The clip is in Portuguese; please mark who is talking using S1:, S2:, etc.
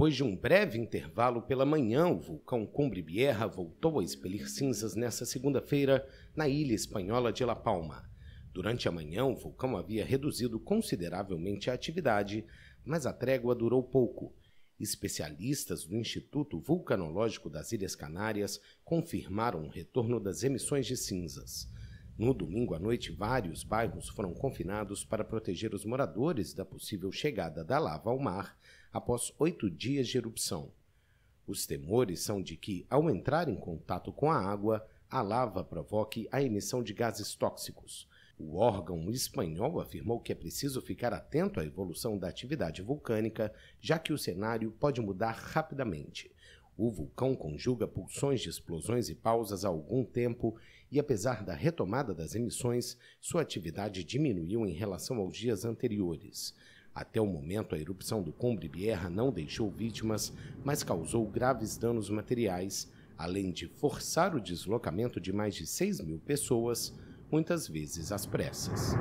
S1: Depois de um breve intervalo pela manhã, o vulcão Cumbre Bierra voltou a expelir cinzas nesta segunda-feira na ilha espanhola de La Palma. Durante a manhã, o vulcão havia reduzido consideravelmente a atividade, mas a trégua durou pouco. Especialistas do Instituto Vulcanológico das Ilhas Canárias confirmaram o retorno das emissões de cinzas. No domingo à noite, vários bairros foram confinados para proteger os moradores da possível chegada da lava ao mar, após oito dias de erupção. Os temores são de que, ao entrar em contato com a água, a lava provoque a emissão de gases tóxicos. O órgão espanhol afirmou que é preciso ficar atento à evolução da atividade vulcânica, já que o cenário pode mudar rapidamente. O vulcão conjuga pulsões de explosões e pausas há algum tempo, e apesar da retomada das emissões, sua atividade diminuiu em relação aos dias anteriores. Até o momento, a erupção do Cumbre Bierra não deixou vítimas, mas causou graves danos materiais, além de forçar o deslocamento de mais de 6 mil pessoas, muitas vezes às pressas.